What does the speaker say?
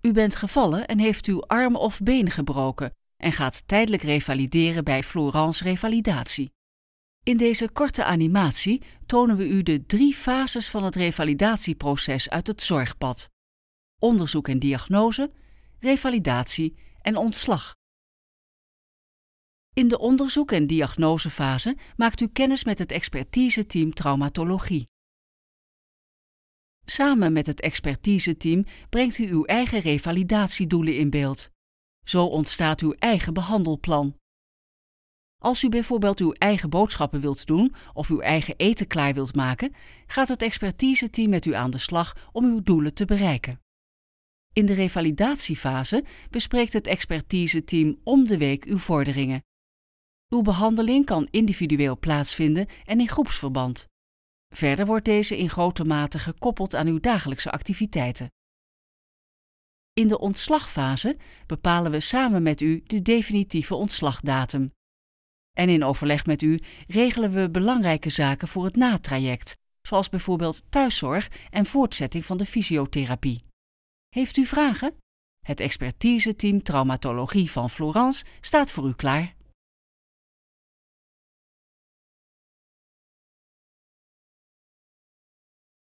U bent gevallen en heeft uw arm of been gebroken en gaat tijdelijk revalideren bij Florence Revalidatie. In deze korte animatie tonen we u de drie fases van het revalidatieproces uit het zorgpad: onderzoek en diagnose, revalidatie en ontslag. In de onderzoek- en diagnosefase maakt u kennis met het expertise-team traumatologie. Samen met het expertise-team brengt u uw eigen revalidatiedoelen in beeld. Zo ontstaat uw eigen behandelplan. Als u bijvoorbeeld uw eigen boodschappen wilt doen of uw eigen eten klaar wilt maken, gaat het expertise-team met u aan de slag om uw doelen te bereiken. In de revalidatiefase bespreekt het expertise-team om de week uw vorderingen. Uw behandeling kan individueel plaatsvinden en in groepsverband. Verder wordt deze in grote mate gekoppeld aan uw dagelijkse activiteiten. In de ontslagfase bepalen we samen met u de definitieve ontslagdatum. En in overleg met u regelen we belangrijke zaken voor het natraject, zoals bijvoorbeeld thuiszorg en voortzetting van de fysiotherapie. Heeft u vragen? Het expertise-team traumatologie van Florence staat voor u klaar.